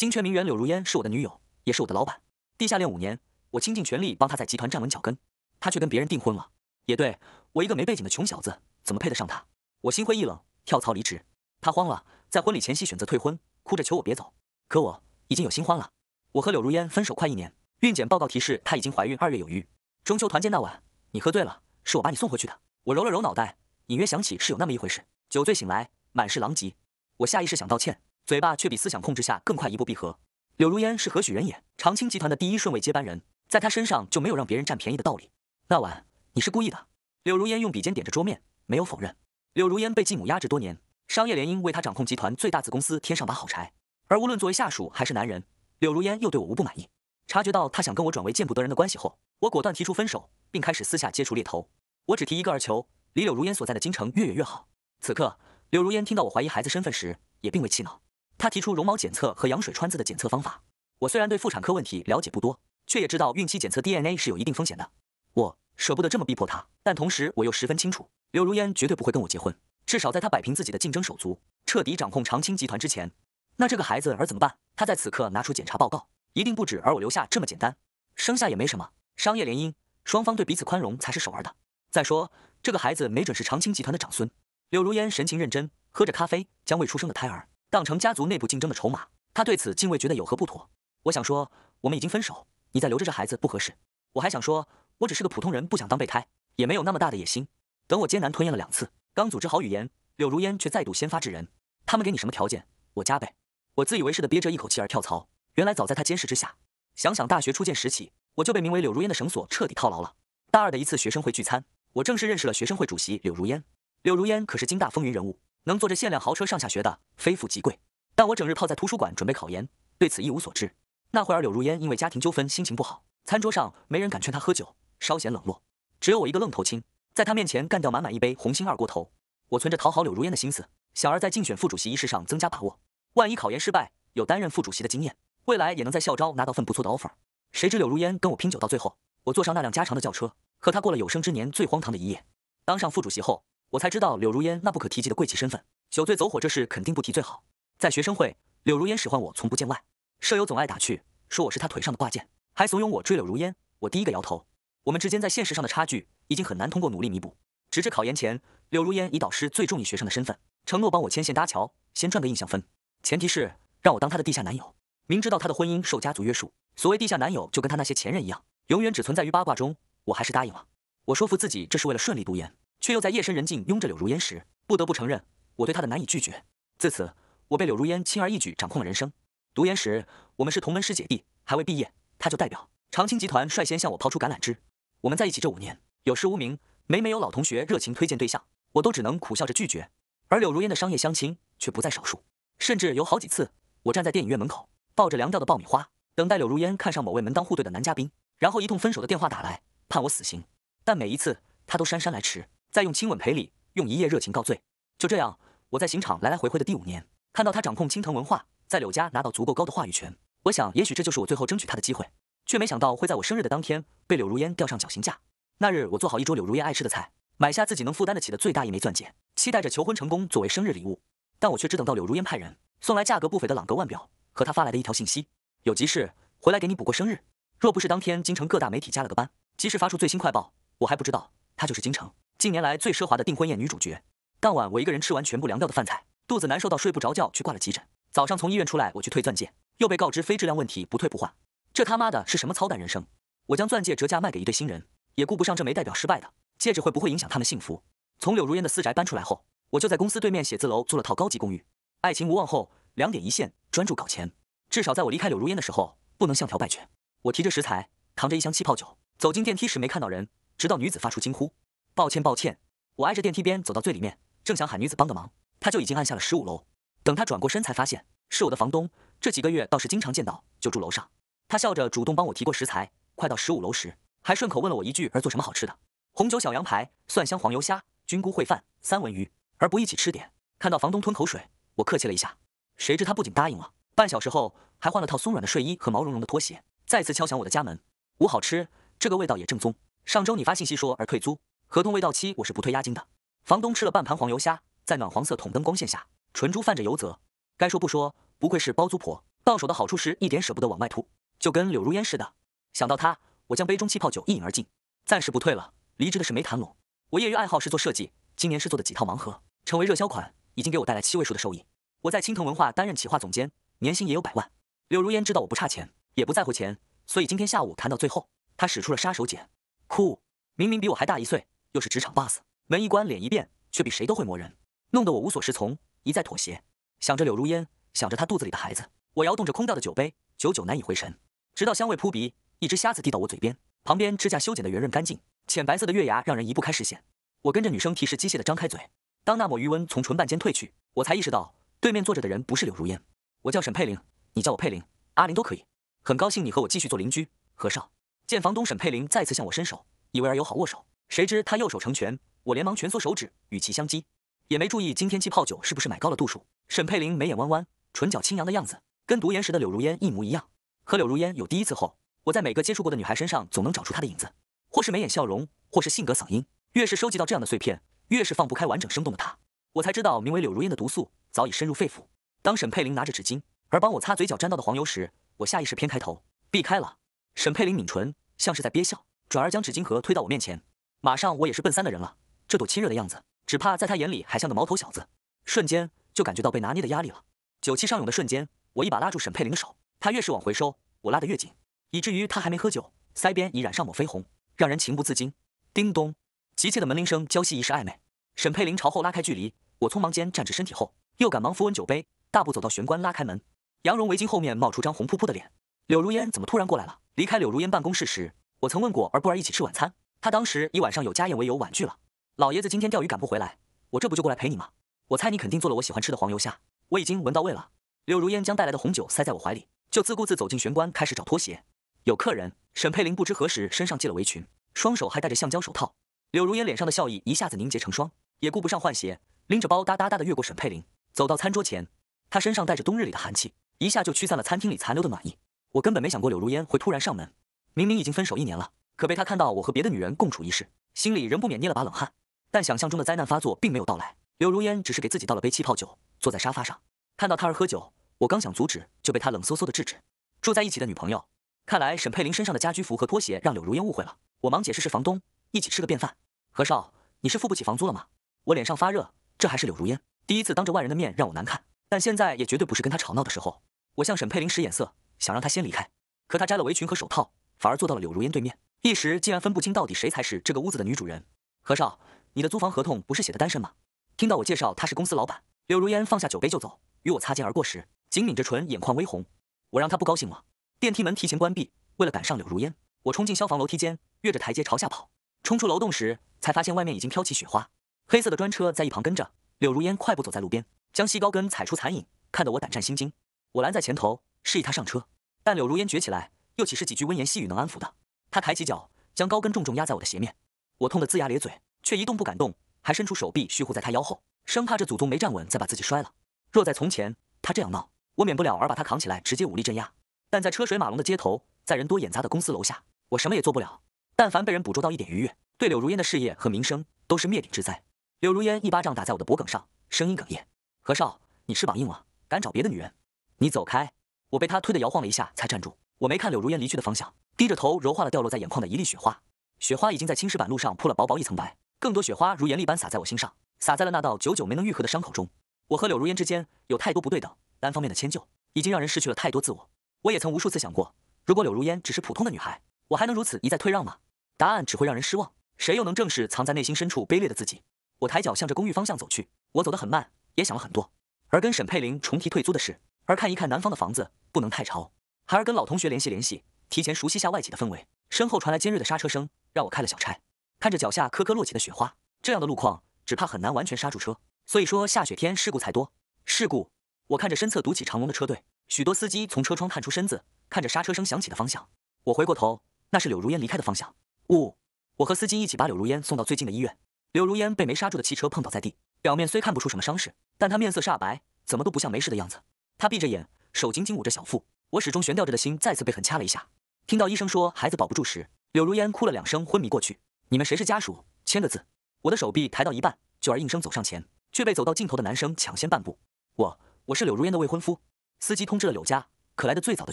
金泉名媛柳如烟是我的女友，也是我的老板。地下恋五年，我倾尽全力帮她在集团站稳脚跟，她却跟别人订婚了。也对我一个没背景的穷小子，怎么配得上她？我心灰意冷，跳槽离职。她慌了，在婚礼前夕选择退婚，哭着求我别走。可我已经有新欢了。我和柳如烟分手快一年，孕检报告提示她已经怀孕二月有余。中秋团建那晚，你喝醉了，是我把你送回去的。我揉了揉脑袋，隐约想起是有那么一回事。酒醉醒来，满是狼藉，我下意识想道歉。嘴巴却比思想控制下更快一步闭合。柳如烟是何许人也？长青集团的第一顺位接班人，在他身上就没有让别人占便宜的道理。那晚你是故意的。柳如烟用笔尖点着桌面，没有否认。柳如烟被继母压制多年，商业联姻为他掌控集团最大子公司添上把好柴。而无论作为下属还是男人，柳如烟又对我无不满意。察觉到他想跟我转为见不得人的关系后，我果断提出分手，并开始私下接触猎头。我只提一个而求，离柳如烟所在的京城越远越好。此刻，柳如烟听到我怀疑孩子身份时，也并未气恼。他提出绒毛检测和羊水穿刺的检测方法。我虽然对妇产科问题了解不多，却也知道孕期检测 DNA 是有一定风险的。我舍不得这么逼迫他，但同时我又十分清楚，柳如烟绝对不会跟我结婚。至少在她摆平自己的竞争手足，彻底掌控长青集团之前，那这个孩子儿怎么办？他在此刻拿出检查报告，一定不止。而我留下这么简单，生下也没什么。商业联姻，双方对彼此宽容才是首儿的。再说，这个孩子没准是长青集团的长孙。柳如烟神情认真，喝着咖啡，将未出生的胎儿。当成家族内部竞争的筹码，他对此竟未觉得有何不妥。我想说，我们已经分手，你再留着这孩子不合适。我还想说，我只是个普通人，不想当备胎，也没有那么大的野心。等我艰难吞咽了两次，刚组织好语言，柳如烟却再度先发制人：“他们给你什么条件，我加倍。我自以为是的憋着一口气而跳槽，原来早在他监视之下。想想大学初见时起，我就被名为柳如烟的绳索彻底套牢了。大二的一次学生会聚餐，我正式认识了学生会主席柳如烟。柳如烟可是京大风云人物。能坐着限量豪车上下学的，非富即贵。但我整日泡在图书馆准备考研，对此一无所知。那会儿柳如烟因为家庭纠纷心情不好，餐桌上没人敢劝她喝酒，稍显冷落。只有我一个愣头青，在她面前干掉满满一杯红星二锅头。我存着讨好柳如烟的心思，想在竞选副主席一事上增加把握。万一考研失败，有担任副主席的经验，未来也能在校招拿到份不错的 offer。谁知柳如烟跟我拼酒到最后，我坐上那辆加长的轿车，和她过了有生之年最荒唐的一夜。当上副主席后。我才知道柳如烟那不可提及的贵气身份，酒醉走火这事肯定不提最好。在学生会，柳如烟使唤我从不见外，舍友总爱打趣说我是他腿上的挂件，还怂恿我追柳如烟。我第一个摇头。我们之间在现实上的差距已经很难通过努力弥补。直至考研前，柳如烟以导师最重意学生的身份承诺帮我牵线搭桥，先赚个印象分，前提是让我当她的地下男友。明知道她的婚姻受家族约束，所谓地下男友就跟她那些前任一样，永远只存在于八卦中。我还是答应了。我说服自己，这是为了顺利读研。却又在夜深人静拥着柳如烟时，不得不承认我对她的难以拒绝。自此，我被柳如烟轻而易举掌控了人生。读研时，我们是同门师姐弟，还未毕业，她就代表长青集团率先向我抛出橄榄枝。我们在一起这五年，有失无名，每每有老同学热情推荐对象，我都只能苦笑着拒绝。而柳如烟的商业相亲却不在少数，甚至有好几次，我站在电影院门口，抱着凉掉的爆米花，等待柳如烟看上某位门当户对的男嘉宾，然后一通分手的电话打来，判我死刑。但每一次，他都姗姗来迟。再用亲吻赔礼，用一夜热情告罪。就这样，我在刑场来来回回的第五年，看到他掌控青藤文化，在柳家拿到足够高的话语权。我想，也许这就是我最后争取他的机会。却没想到会在我生日的当天，被柳如烟吊上绞刑架。那日，我做好一桌柳如烟爱吃的菜，买下自己能负担得起的最大一枚钻戒，期待着求婚成功，作为生日礼物。但我却只等到柳如烟派人送来价格不菲的朗格腕表和他发来的一条信息：有急事，回来给你补过生日。若不是当天京城各大媒体加了个班，及时发出最新快报，我还不知道他就是京城。近年来最奢华的订婚宴女主角，当晚我一个人吃完全部凉掉的饭菜，肚子难受到睡不着觉，去挂了急诊。早上从医院出来，我去退钻戒，又被告知非质量问题不退不换。这他妈的是什么操蛋人生？我将钻戒折价卖给一对新人，也顾不上这枚代表失败的戒指会不会影响他们幸福。从柳如烟的私宅搬出来后，我就在公司对面写字楼租了套高级公寓。爱情无望后，两点一线，专注搞钱。至少在我离开柳如烟的时候，不能像条败犬。我提着食材，扛着一箱气泡酒，走进电梯时没看到人，直到女子发出惊呼。抱歉，抱歉，我挨着电梯边走到最里面，正想喊女子帮个忙，她就已经按下了十五楼。等她转过身，才发现是我的房东。这几个月倒是经常见到，就住楼上。她笑着主动帮我提过食材，快到十五楼时，还顺口问了我一句：“儿做什么好吃的？”红酒小羊排、蒜香黄油虾、菌菇烩饭、三文鱼，而不一起吃点？看到房东吞口水，我客气了一下，谁知他不仅答应了，半小时后还换了套松软的睡衣和毛茸茸的拖鞋，再次敲响我的家门。五好吃，这个味道也正宗。上周你发信息说儿退租。合同未到期，我是不退押金的。房东吃了半盘黄油虾，在暖黄色筒灯光线下，唇珠泛着油泽。该说不说，不愧是包租婆，到手的好处是，一点舍不得往外吐，就跟柳如烟似的。想到她，我将杯中气泡酒一饮而尽。暂时不退了，离职的事没谈拢。我业余爱好是做设计，今年是做的几套盲盒，成为热销款，已经给我带来七位数的收益。我在青藤文化担任企划总监，年薪也有百万。柳如烟知道我不差钱，也不在乎钱，所以今天下午谈到最后，她使出了杀手锏。酷，明明比我还大一岁。又是职场 boss，门一关，脸一变，却比谁都会磨人，弄得我无所适从，一再妥协。想着柳如烟，想着她肚子里的孩子，我摇动着空掉的酒杯，久久难以回神。直到香味扑鼻，一只虾子递到我嘴边，旁边指甲修剪的圆润干净，浅白色的月牙让人移不开视线。我跟着女生提示，机械的张开嘴。当那抹余温从唇瓣间褪去，我才意识到对面坐着的人不是柳如烟。我叫沈佩玲，你叫我佩玲、阿玲都可以。很高兴你和我继续做邻居。何少见房东沈佩玲再次向我伸手，以为而友好握手。谁知他右手成拳，我连忙蜷缩手指与其相击，也没注意今天气泡酒是不是买高了度数。沈佩玲眉眼弯弯，唇角轻扬的样子，跟读研时的柳如烟一模一样。和柳如烟有第一次后，我在每个接触过的女孩身上总能找出她的影子，或是眉眼笑容，或是性格嗓音。越是收集到这样的碎片，越是放不开完整生动的她。我才知道，名为柳如烟的毒素早已深入肺腑。当沈佩玲拿着纸巾，而帮我擦嘴角沾到的黄油时，我下意识偏开头，避开了。沈佩玲抿唇，像是在憋笑，转而将纸巾盒推到我面前。马上我也是奔三的人了，这朵亲热的样子，只怕在他眼里还像个毛头小子，瞬间就感觉到被拿捏的压力了。酒气上涌的瞬间，我一把拉住沈佩玲的手，她越是往回收，我拉得越紧，以至于她还没喝酒，腮边已染上抹绯红，让人情不自禁。叮咚，急切的门铃声，娇兮，一时暧昧。沈佩玲朝后拉开距离，我匆忙间站直身体后，又赶忙扶稳酒杯，大步走到玄关拉开门，羊绒围巾后面冒出张红扑扑的脸。柳如烟怎么突然过来了？离开柳如烟办公室时，我曾问过，而不儿一起吃晚餐。他当时以晚上有家宴为由婉拒了。老爷子今天钓鱼赶不回来，我这不就过来陪你吗？我猜你肯定做了我喜欢吃的黄油虾，我已经闻到味了。柳如烟将带来的红酒塞在我怀里，就自顾自走进玄关，开始找拖鞋。有客人，沈佩玲不知何时身上系了围裙，双手还戴着橡胶手套。柳如烟脸上的笑意一下子凝结成霜，也顾不上换鞋，拎着包哒哒哒的越过沈佩玲，走到餐桌前。她身上带着冬日里的寒气，一下就驱散了餐厅里残留的暖意。我根本没想过柳如烟会突然上门，明明已经分手一年了。可被他看到我和别的女人共处一室，心里仍不免捏了把冷汗。但想象中的灾难发作并没有到来，柳如烟只是给自己倒了杯气泡酒，坐在沙发上。看到他儿喝酒，我刚想阻止，就被他冷飕飕的制止。住在一起的女朋友，看来沈佩玲身上的家居服和拖鞋让柳如烟误会了。我忙解释是房东一起吃个便饭。何少，你是付不起房租了吗？我脸上发热，这还是柳如烟第一次当着外人的面让我难看。但现在也绝对不是跟他吵闹的时候。我向沈佩玲使眼色，想让他先离开。可他摘了围裙和手套，反而坐到了柳如烟对面。一时竟然分不清到底谁才是这个屋子的女主人。何少，你的租房合同不是写的单身吗？听到我介绍他是公司老板，柳如烟放下酒杯就走，与我擦肩而过时，紧抿着唇，眼眶微红。我让他不高兴了。电梯门提前关闭，为了赶上柳如烟，我冲进消防楼梯间，跃着台阶朝下跑。冲出楼栋时，才发现外面已经飘起雪花。黑色的专车在一旁跟着，柳如烟快步走在路边，将细高跟踩出残影，看得我胆战心惊。我拦在前头，示意他上车，但柳如烟撅起来，又岂是几句温言细语能安抚的？他抬起脚，将高跟重重压在我的鞋面，我痛得龇牙咧嘴，却一动不敢动，还伸出手臂虚护在他腰后，生怕这祖宗没站稳再把自己摔了。若在从前，他这样闹，我免不了而把他扛起来，直接武力镇压。但在车水马龙的街头，在人多眼杂的公司楼下，我什么也做不了。但凡被人捕捉到一点愉悦，对柳如烟的事业和名声都是灭顶之灾。柳如烟一巴掌打在我的脖梗上，声音哽咽：“何少，你翅膀硬了，敢找别的女人？你走开！”我被他推得摇晃了一下，才站住。我没看柳如烟离去的方向。低着头，揉化了掉落在眼眶的一粒雪花。雪花已经在青石板路上铺了薄薄一层白，更多雪花如盐粒般洒在我心上，洒在了那道久久没能愈合的伤口中。我和柳如烟之间有太多不对等，单方面的迁就已经让人失去了太多自我。我也曾无数次想过，如果柳如烟只是普通的女孩，我还能如此一再退让吗？答案只会让人失望。谁又能正视藏在内心深处卑劣的自己？我抬脚向着公寓方向走去，我走得很慢，也想了很多，而跟沈佩玲重提退租的事，而看一看南方的房子不能太潮。孩儿跟老同学联系联系。提前熟悉下外企的氛围。身后传来尖锐的刹车声，让我开了小差。看着脚下颗颗落起的雪花，这样的路况只怕很难完全刹住车。所以说，下雪天事故才多。事故。我看着身侧堵起长龙的车队，许多司机从车窗探出身子，看着刹车声响起的方向。我回过头，那是柳如烟离开的方向。呜，我和司机一起把柳如烟送到最近的医院。柳如烟被没刹住的汽车碰倒在地，表面虽看不出什么伤势，但她面色煞白，怎么都不像没事的样子。她闭着眼，手紧紧捂着小腹。我始终悬吊着的心再次被狠掐了一下。听到医生说孩子保不住时，柳如烟哭了两声，昏迷过去。你们谁是家属？签个字。我的手臂抬到一半，九儿应声走上前，却被走到尽头的男生抢先半步。我，我是柳如烟的未婚夫。司机通知了柳家，可来的最早的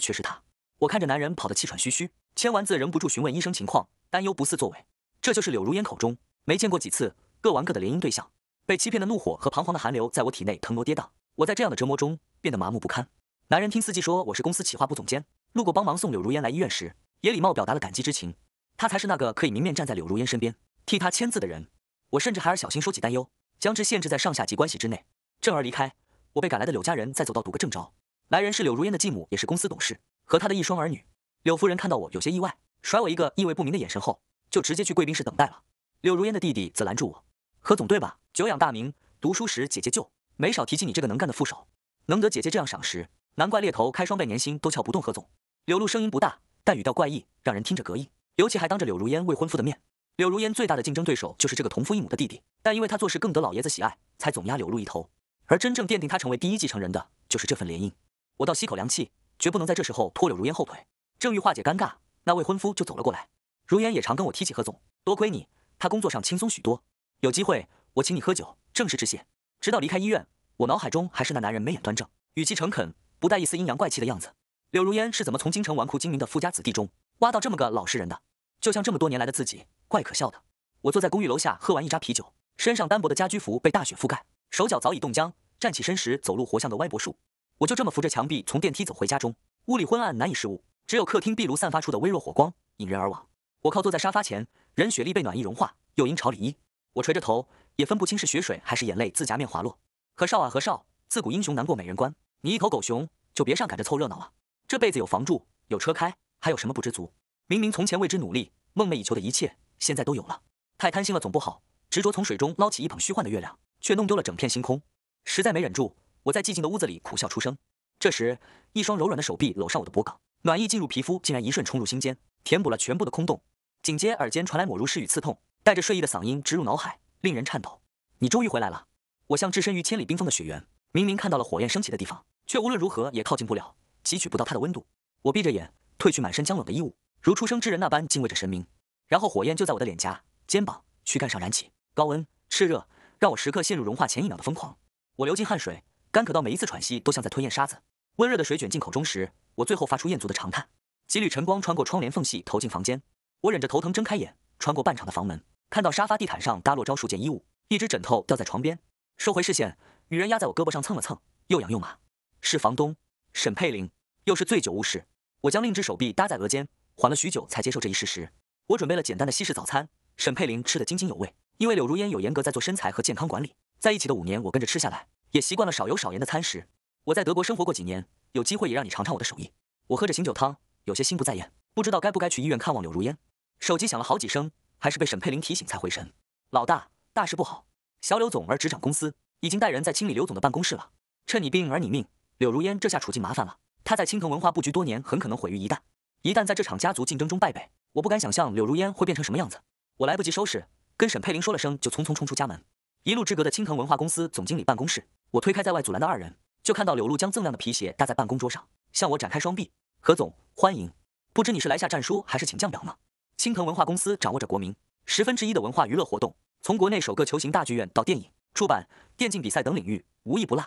却是他。我看着男人跑得气喘吁吁，签完字仍不住询问医生情况，担忧不似作为。这就是柳如烟口中没见过几次，各玩各的联姻对象。被欺骗的怒火和彷徨的寒流在我体内腾挪跌宕。我在这样的折磨中变得麻木不堪。男人听司机说我是公司企划部总监。路过帮忙送柳如烟来医院时，也礼貌表达了感激之情。他才是那个可以明面站在柳如烟身边替她签字的人。我甚至还是小心收起担忧，将之限制在上下级关系之内。正儿离开，我被赶来的柳家人再走到堵个正着。来人是柳如烟的继母，也是公司董事，和她的一双儿女。柳夫人看到我有些意外，甩我一个意味不明的眼神后，就直接去贵宾室等待了。柳如烟的弟弟则拦住我：“何总对吧？久仰大名，读书时姐姐就没少提起你这个能干的副手，能得姐姐这样赏识，难怪猎头开双倍年薪都撬不动何总。”柳露声音不大，但语调怪异，让人听着膈应。尤其还当着柳如烟未婚夫的面。柳如烟最大的竞争对手就是这个同父异母的弟弟，但因为他做事更得老爷子喜爱，才总压柳露一头。而真正奠定他成为第一继承人的，就是这份联姻。我倒吸口凉气，绝不能在这时候拖柳如烟后腿。正欲化解尴尬，那未婚夫就走了过来。如烟也常跟我提起何总，多亏你，他工作上轻松许多。有机会我请你喝酒，正式致谢。直到离开医院，我脑海中还是那男人眉眼端正，语气诚恳，不带一丝阴阳怪气的样子。柳如烟是怎么从京城纨绔精明的富家子弟中挖到这么个老实人的？就像这么多年来的自己，怪可笑的。我坐在公寓楼下喝完一扎啤酒，身上单薄的家居服被大雪覆盖，手脚早已冻僵。站起身时走路活像的歪脖树，我就这么扶着墙壁从电梯走回家中。屋里昏暗难以视物，只有客厅壁炉散发出的微弱火光引人而往。我靠坐在沙发前，任雪莉被暖意融化，又因朝里衣，我垂着头也分不清是雪水还是眼泪自颊面滑落。何少啊何少，自古英雄难过美人关，你一头狗熊就别上赶着凑热闹了。这辈子有房住，有车开，还有什么不知足？明明从前为之努力、梦寐以求的一切，现在都有了。太贪心了总不好，执着从水中捞起一捧虚幻的月亮，却弄丢了整片星空。实在没忍住，我在寂静的屋子里苦笑出声。这时，一双柔软的手臂搂上我的脖颈，暖意进入皮肤，竟然一瞬冲入心间，填补了全部的空洞。紧接耳间传来抹如诗雨刺痛，带着睡意的嗓音直入脑海，令人颤抖。你终于回来了。我像置身于千里冰封的雪原，明明看到了火焰升起的地方，却无论如何也靠近不了。汲取不到它的温度，我闭着眼，褪去满身僵冷的衣物，如出生之人那般敬畏着神明。然后火焰就在我的脸颊、肩膀、躯干上燃起，高温炽热，让我时刻陷入融化前一秒的疯狂。我流尽汗水，干渴到每一次喘息都像在吞咽沙子。温热的水卷进口中时，我最后发出餍足的长叹。几缕晨光穿过窗帘缝隙投进房间，我忍着头疼睁开眼，穿过半敞的房门，看到沙发地毯上搭落着数件衣物，一只枕头掉在床边。收回视线，女人压在我胳膊上蹭了蹭，又痒又麻，是房东沈佩玲。又是醉酒误事，我将另一只手臂搭在额间，缓了许久才接受这一事实。我准备了简单的西式早餐，沈佩玲吃得津津有味。因为柳如烟有严格在做身材和健康管理，在一起的五年，我跟着吃下来，也习惯了少油少盐的餐食。我在德国生活过几年，有机会也让你尝尝我的手艺。我喝着醒酒汤，有些心不在焉，不知道该不该去医院看望柳如烟。手机响了好几声，还是被沈佩玲提醒才回神。老大，大事不好，小柳总儿执掌公司，已经带人在清理刘总的办公室了。趁你病而你命，柳如烟这下处境麻烦了。他在青藤文化布局多年，很可能毁于一旦。一旦在这场家族竞争中败北，我不敢想象柳如烟会变成什么样子。我来不及收拾，跟沈佩玲说了声，就匆匆冲出家门。一路之隔的青藤文化公司总经理办公室，我推开在外阻拦的二人，就看到柳露将锃亮的皮鞋搭在办公桌上，向我展开双臂：“何总，欢迎！不知你是来下战书，还是请降表呢？”青藤文化公司掌握着国民十分之一的文化娱乐活动，从国内首个球形大剧院到电影、出版、电竞比赛等领域，无一不落，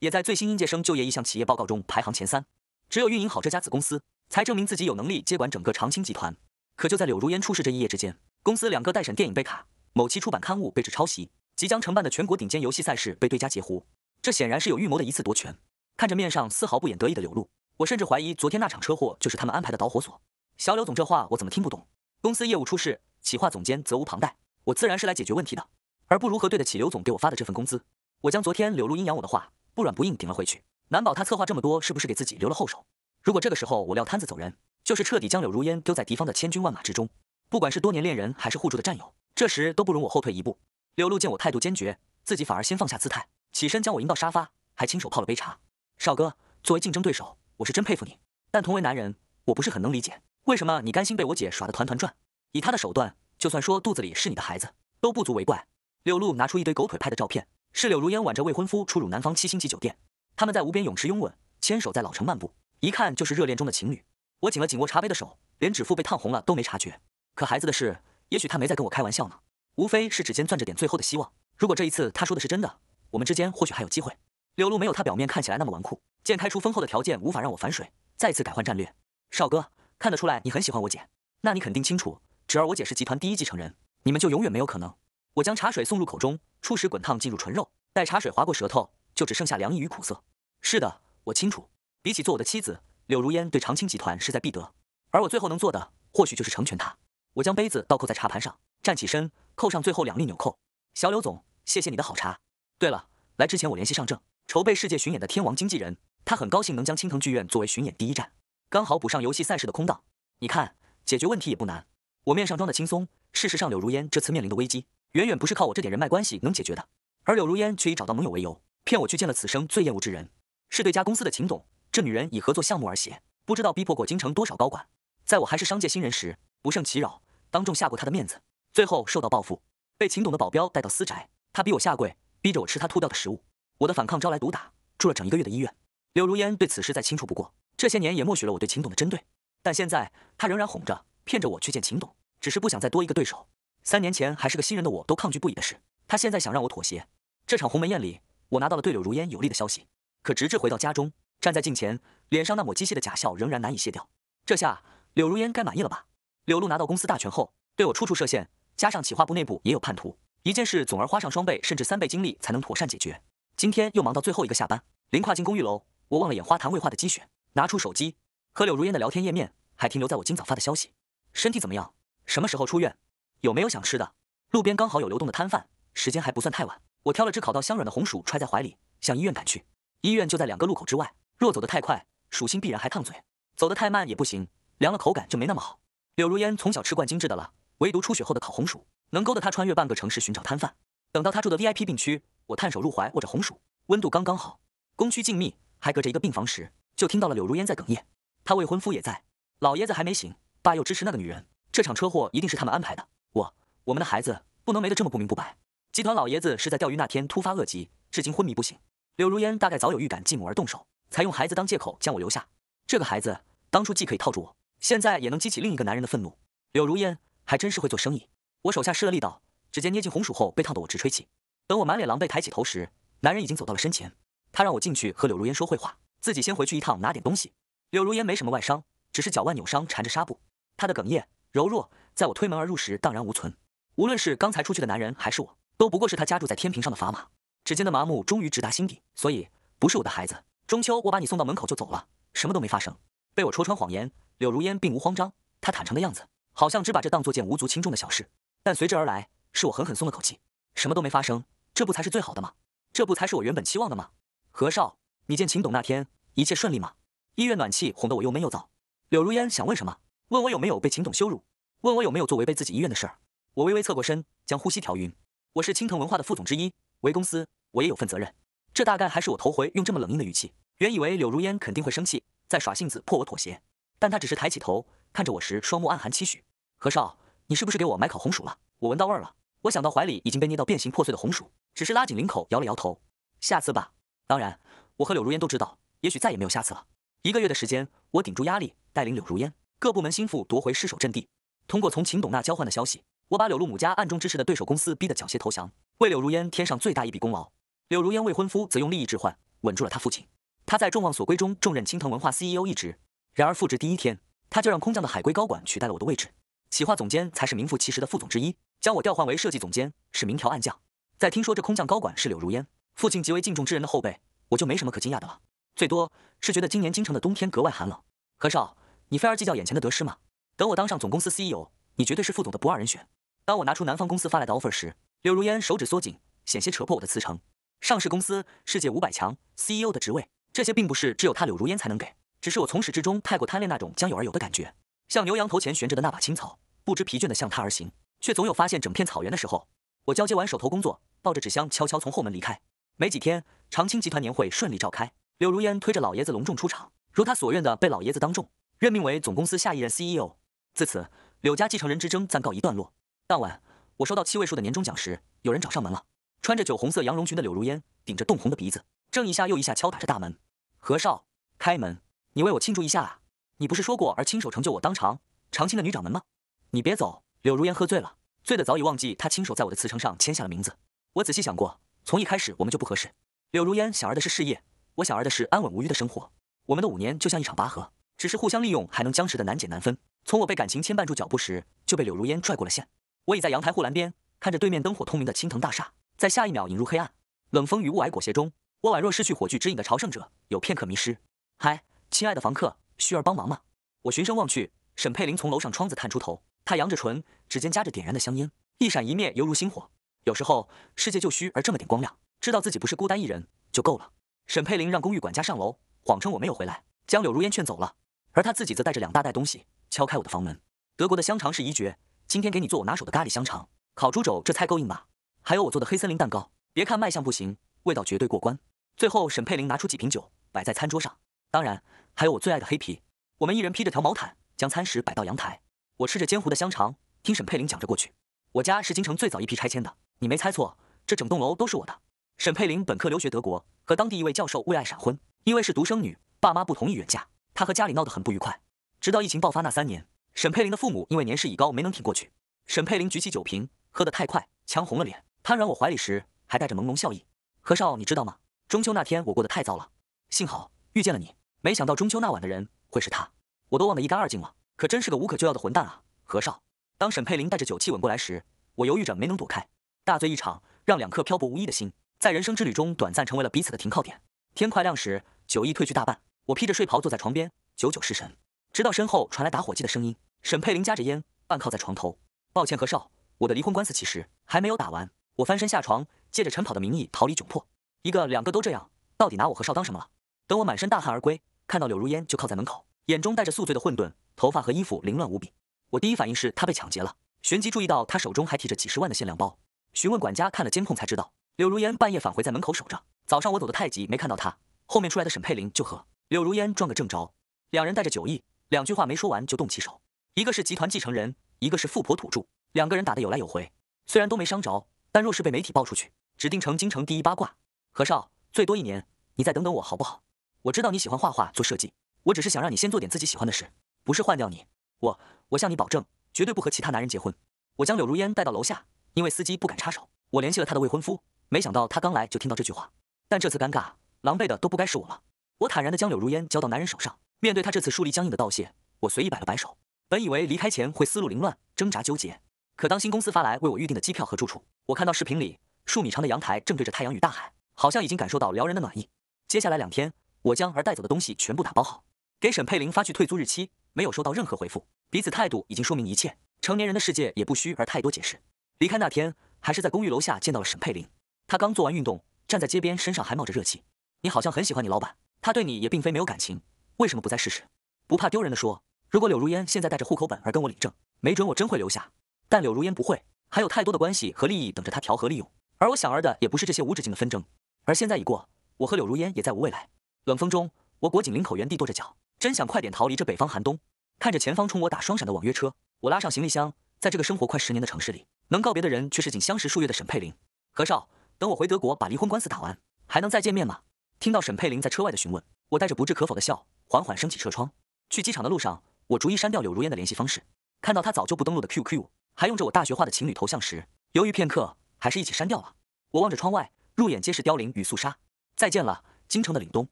也在最新应届生就业意向企业报告中排行前三。只有运营好这家子公司，才证明自己有能力接管整个长青集团。可就在柳如烟出事这一夜之间，公司两个待审电影被卡，某期出版刊物被指抄袭，即将承办的全国顶尖游戏赛事被对家截胡。这显然是有预谋的一次夺权。看着面上丝毫不掩得意的柳露，我甚至怀疑昨天那场车祸就是他们安排的导火索。小柳总这话我怎么听不懂？公司业务出事，企划总监责无旁贷，我自然是来解决问题的，而不如何对得起柳总给我发的这份工资。我将昨天柳露阴阳我的话，不软不硬顶了回去。难保他策划这么多，是不是给自己留了后手？如果这个时候我撂摊子走人，就是彻底将柳如烟丢在敌方的千军万马之中。不管是多年恋人，还是互助的战友，这时都不容我后退一步。柳露见我态度坚决，自己反而先放下姿态，起身将我迎到沙发，还亲手泡了杯茶。少哥，作为竞争对手，我是真佩服你。但同为男人，我不是很能理解，为什么你甘心被我姐耍得团团转？以她的手段，就算说肚子里是你的孩子，都不足为怪。柳露拿出一堆狗腿拍的照片，是柳如烟挽着未婚夫出入南方七星级酒店。他们在无边泳池拥吻，牵手在老城漫步，一看就是热恋中的情侣。我紧了紧握茶杯的手，连指腹被烫红了都没察觉。可孩子的事，也许他没在跟我开玩笑呢。无非是指尖攥着点最后的希望。如果这一次他说的是真的，我们之间或许还有机会。柳露没有他表面看起来那么纨绔，见开出丰厚的条件无法让我反水，再次改换战略。少哥，看得出来你很喜欢我姐，那你肯定清楚，侄儿我姐是集团第一继承人，你们就永远没有可能。我将茶水送入口中，初始滚烫进入唇肉，待茶水滑过舌头。就只剩下凉意与苦涩。是的，我清楚。比起做我的妻子，柳如烟对长青集团势在必得。而我最后能做的，或许就是成全她。我将杯子倒扣在茶盘上，站起身，扣上最后两粒纽扣。小柳总，谢谢你的好茶。对了，来之前我联系上正筹备世界巡演的天王经纪人，他很高兴能将青藤剧院作为巡演第一站，刚好补上游戏赛事的空档。你看，解决问题也不难。我面上装的轻松，事实上，柳如烟这次面临的危机，远远不是靠我这点人脉关系能解决的。而柳如烟却以找到盟友为由。骗我去见了此生最厌恶之人，是对家公司的秦董。这女人以合作项目而写，不知道逼迫过京城多少高管。在我还是商界新人时，不胜其扰，当众下过她的面子，最后受到报复，被秦董的保镖带到私宅，她逼我下跪，逼着我吃她吐掉的食物。我的反抗招来毒打，住了整一个月的医院。柳如烟对此事再清楚不过，这些年也默许了我对秦董的针对，但现在她仍然哄着、骗着我去见秦董，只是不想再多一个对手。三年前还是个新人的我都抗拒不已的事，她现在想让我妥协。这场鸿门宴里。我拿到了对柳如烟有利的消息，可直至回到家中，站在镜前，脸上那抹机械的假笑仍然难以卸掉。这下柳如烟该满意了吧？柳露拿到公司大权后，对我处处设限，加上企划部内部也有叛徒，一件事总而花上双倍甚至三倍精力才能妥善解决。今天又忙到最后一个下班，临跨进公寓楼，我忘了眼花坛未化的积雪，拿出手机，和柳如烟的聊天页面还停留在我今早发的消息：身体怎么样？什么时候出院？有没有想吃的？路边刚好有流动的摊贩，时间还不算太晚。我挑了只烤到香软的红薯，揣在怀里，向医院赶去。医院就在两个路口之外。若走得太快，薯芯必然还烫嘴；走得太慢也不行，凉了口感就没那么好。柳如烟从小吃惯精致的了，唯独出血后的烤红薯能勾得她穿越半个城市寻找摊贩。等到她住的 VIP 病区，我探手入怀握着红薯，温度刚刚好。宫区静谧，还隔着一个病房时，就听到了柳如烟在哽咽。她未婚夫也在，老爷子还没醒，爸又支持那个女人，这场车祸一定是他们安排的。我，我们的孩子不能没得这么不明不白。集团老爷子是在钓鱼那天突发恶疾，至今昏迷不醒。柳如烟大概早有预感继母而动手，才用孩子当借口将我留下。这个孩子当初既可以套住我，现在也能激起另一个男人的愤怒。柳如烟还真是会做生意。我手下施了力道，指尖捏进红薯后被烫得我直吹气。等我满脸狼狈抬起头时，男人已经走到了身前。他让我进去和柳如烟说会话，自己先回去一趟拿点东西。柳如烟没什么外伤，只是脚腕扭伤缠着纱布。她的哽咽、柔弱，在我推门而入时荡然无存。无论是刚才出去的男人，还是我。都不过是他家住在天平上的砝码，指尖的麻木终于直达心底。所以不是我的孩子。中秋我把你送到门口就走了，什么都没发生。被我戳穿谎言，柳如烟并无慌张，她坦诚的样子，好像只把这当做件无足轻重的小事。但随之而来，是我狠狠松了口气，什么都没发生，这不才是最好的吗？这不才是我原本期望的吗？何少，你见秦董那天一切顺利吗？医院暖气哄得我又闷又燥。柳如烟想问什么？问我有没有被秦董羞辱？问我有没有做违背自己意愿的事儿？我微微侧过身，将呼吸调匀。我是青藤文化的副总之一，为公司我也有份责任。这大概还是我头回用这么冷硬的语气。原以为柳如烟肯定会生气，再耍性子迫我妥协，但她只是抬起头看着我时，双目暗含期许。何少，你是不是给我买烤红薯了？我闻到味儿了。我想到怀里已经被捏到变形破碎的红薯，只是拉紧领口摇了摇头。下次吧。当然，我和柳如烟都知道，也许再也没有下次了。一个月的时间，我顶住压力，带领柳如烟各部门心腹夺回失守阵地。通过从秦董那交换的消息。我把柳露母家暗中支持的对手公司逼得缴械投降，为柳如烟添上最大一笔功劳。柳如烟未婚夫则用利益置换，稳住了他父亲。他在众望所归中，重任青藤文化 CEO 一职。然而复职第一天，他就让空降的海归高管取代了我的位置。企划总监才是名副其实的副总之一，将我调换为设计总监，是明调暗降。在听说这空降高管是柳如烟父亲极为敬重之人的后辈，我就没什么可惊讶的了。最多是觉得今年京城的冬天格外寒冷。何少，你非要计较眼前的得失吗？等我当上总公司 CEO，你绝对是副总的不二人选。当我拿出南方公司发来的 offer 时，柳如烟手指缩紧，险些扯破我的辞呈。上市公司、世界五百强 CEO 的职位，这些并不是只有他柳如烟才能给，只是我从始至终太过贪恋那种将有而有的感觉，像牛羊头前悬着的那把青草，不知疲倦地向他而行，却总有发现整片草原的时候。我交接完手头工作，抱着纸箱悄悄从后门离开。没几天，长青集团年会顺利召开，柳如烟推着老爷子隆重出场，如他所愿的被老爷子当众任命为总公司下一任 CEO。自此，柳家继承人之争暂告一段落。当晚，我收到七位数的年终奖时，有人找上门了。穿着酒红色羊绒裙的柳如烟，顶着冻红的鼻子，正一下又一下敲打着大门。何少，开门！你为我庆祝一下啊！你不是说过，而亲手成就我当长长青的女掌门吗？你别走！柳如烟喝醉了，醉得早已忘记她亲手在我的辞呈上签下了名字。我仔细想过，从一开始我们就不合适。柳如烟，想儿的是事业，我想儿的是安稳无虞的生活。我们的五年就像一场拔河，只是互相利用，还能僵持的难解难分。从我被感情牵绊住脚步时，就被柳如烟拽过了线。我倚在阳台护栏边，看着对面灯火通明的青藤大厦，在下一秒引入黑暗。冷风与雾霭裹挟中，我宛若失去火炬指引的朝圣者，有片刻迷失。嗨，亲爱的房客，需儿帮忙吗？我循声望去，沈佩玲从楼上窗子探出头，她扬着唇，指尖夹着点燃的香烟，一闪一灭，犹如星火。有时候，世界就需而这么点光亮，知道自己不是孤单一人就够了。沈佩玲让公寓管家上楼，谎称我没有回来，将柳如烟劝走了，而她自己则带着两大袋东西敲开我的房门。德国的香肠是一绝。今天给你做我拿手的咖喱香肠、烤猪肘，这菜够硬吧？还有我做的黑森林蛋糕，别看卖相不行，味道绝对过关。最后，沈佩玲拿出几瓶酒摆在餐桌上，当然还有我最爱的黑啤。我们一人披着条毛毯，将餐食摆到阳台。我吃着煎糊的香肠，听沈佩玲讲着过去。我家是京城最早一批拆迁的，你没猜错，这整栋楼都是我的。沈佩玲本科留学德国，和当地一位教授为爱闪婚。因为是独生女，爸妈不同意远嫁，她和家里闹得很不愉快。直到疫情爆发那三年。沈佩玲的父母因为年事已高，没能挺过去。沈佩玲举起酒瓶，喝得太快，呛红了脸。瘫软我怀里时，还带着朦胧笑意。何少，你知道吗？中秋那天我过得太糟了，幸好遇见了你。没想到中秋那晚的人会是他，我都忘得一干二净了。可真是个无可救药的混蛋啊，何少！当沈佩玲带着酒气吻过来时，我犹豫着没能躲开。大醉一场，让两颗漂泊无依的心，在人生之旅中短暂成为了彼此的停靠点。天快亮时，酒意褪去大半，我披着睡袍坐在床边，久久失神，直到身后传来打火机的声音。沈佩玲夹着烟，半靠在床头。抱歉，何少，我的离婚官司其实还没有打完。我翻身下床，借着晨跑的名义逃离窘迫。一个两个都这样，到底拿我和少当什么了？等我满身大汗而归，看到柳如烟就靠在门口，眼中带着宿醉的混沌，头发和衣服凌乱无比。我第一反应是她被抢劫了，旋即注意到她手中还提着几十万的限量包。询问管家看了监控才知道，柳如烟半夜返回在门口守着。早上我走得太急，没看到她。后面出来的沈佩玲就和柳如烟撞个正着，两人带着酒意，两句话没说完就动起手。一个是集团继承人，一个是富婆土著，两个人打得有来有回。虽然都没伤着，但若是被媒体爆出去，指定成京城第一八卦。何少，最多一年，你再等等我好不好？我知道你喜欢画画做设计，我只是想让你先做点自己喜欢的事，不是换掉你。我我向你保证，绝对不和其他男人结婚。我将柳如烟带到楼下，因为司机不敢插手，我联系了他的未婚夫。没想到他刚来就听到这句话，但这次尴尬狼狈的都不该是我了。我坦然的将柳如烟交到男人手上，面对他这次疏离僵硬的道谢，我随意摆了摆手。本以为离开前会思路凌乱、挣扎纠结，可当新公司发来为我预定的机票和住处，我看到视频里数米长的阳台正对着太阳与大海，好像已经感受到撩人的暖意。接下来两天，我将而带走的东西全部打包好，给沈佩玲发去退租日期，没有收到任何回复，彼此态度已经说明一切。成年人的世界也不需而太多解释。离开那天，还是在公寓楼下见到了沈佩玲，她刚做完运动，站在街边，身上还冒着热气。你好像很喜欢你老板，他对你也并非没有感情，为什么不再试试？不怕丢人的说。如果柳如烟现在带着户口本而跟我领证，没准我真会留下。但柳如烟不会，还有太多的关系和利益等着她调和利用。而我想儿的也不是这些无止境的纷争。而现在已过，我和柳如烟也再无未来。冷风中，我裹紧领口，原地跺着脚，真想快点逃离这北方寒冬。看着前方冲我打双闪的网约车，我拉上行李箱，在这个生活快十年的城市里，能告别的人却是仅相识数月的沈佩玲。何少，等我回德国把离婚官司打完，还能再见面吗？听到沈佩玲在车外的询问，我带着不置可否的笑，缓缓升起车窗。去机场的路上。我逐一删掉柳如烟的联系方式，看到她早就不登录的 QQ，还用着我大学画的情侣头像时，犹豫片刻，还是一起删掉了。我望着窗外，入眼皆是凋零与肃杀。再见了，京城的凛冬。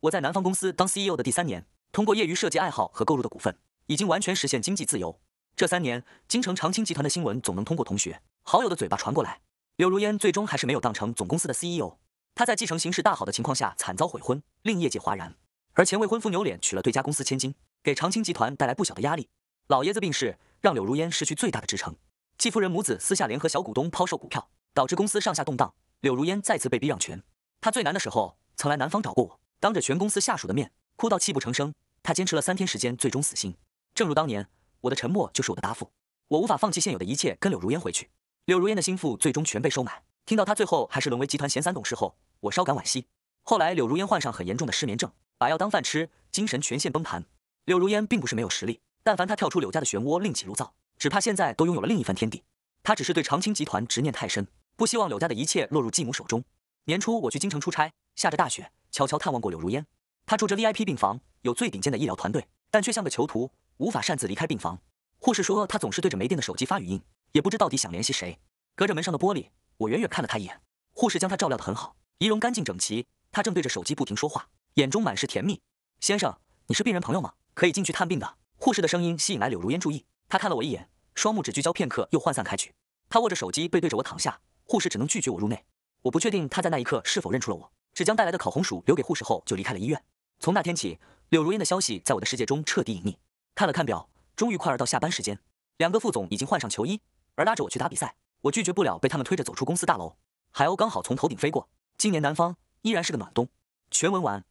我在南方公司当 CEO 的第三年，通过业余设计爱好和购入的股份，已经完全实现经济自由。这三年，京城长青集团的新闻总能通过同学、好友的嘴巴传过来。柳如烟最终还是没有当成总公司的 CEO，她在继承形势大好的情况下惨遭悔婚，令业界哗然。而前未婚夫扭脸娶了对家公司千金。给长青集团带来不小的压力。老爷子病逝，让柳如烟失去最大的支撑。季夫人母子私下联合小股东抛售股票，导致公司上下动荡。柳如烟再次被逼让权。她最难的时候，曾来南方找过我，当着全公司下属的面哭到泣不成声。她坚持了三天时间，最终死心。正如当年我的沉默就是我的答复，我无法放弃现有的一切，跟柳如烟回去。柳如烟的心腹最终全被收买。听到她最后还是沦为集团闲散董事后，我稍感惋惜。后来柳如烟患上很严重的失眠症，把药当饭吃，精神全线崩盘。柳如烟并不是没有实力，但凡她跳出柳家的漩涡另起炉灶，只怕现在都拥有了另一番天地。她只是对长青集团执念太深，不希望柳家的一切落入继母手中。年初我去京城出差，下着大雪，悄悄探望过柳如烟。她住着 VIP 病房，有最顶尖的医疗团队，但却像个囚徒，无法擅自离开病房。护士说她总是对着没电的手机发语音，也不知到底想联系谁。隔着门上的玻璃，我远远看了她一眼。护士将她照料得很好，仪容干净整齐。她正对着手机不停说话，眼中满是甜蜜。先生，你是病人朋友吗？可以进去看病的护士的声音吸引来柳如烟注意，她看了我一眼，双目只聚焦片刻，又涣散开去。她握着手机，背对着我躺下，护士只能拒绝我入内。我不确定她在那一刻是否认出了我，只将带来的烤红薯留给护士后就离开了医院。从那天起，柳如烟的消息在我的世界中彻底隐匿。看了看表，终于快到下班时间，两个副总已经换上球衣，而拉着我去打比赛，我拒绝不了，被他们推着走出公司大楼。海鸥刚好从头顶飞过，今年南方依然是个暖冬。全文完。